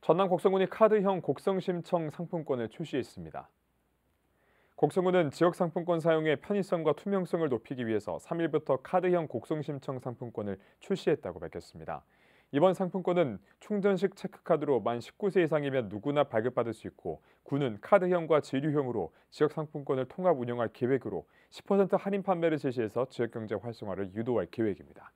전남 곡성군이 카드형 곡성심청 상품권을 출시했습니다. 곡성군은 지역 상품권 사용의 편의성과 투명성을 높이기 위해서 3일부터 카드형 곡성심청 상품권을 출시했다고 밝혔습니다. 이번 상품권은 충전식 체크카드로 만 19세 이상이면 누구나 발급받을 수 있고 군은 카드형과 지류형으로 지역 상품권을 통합 운영할 계획으로 10% 할인 판매를 제시해서 지역경제 활성화를 유도할 계획입니다.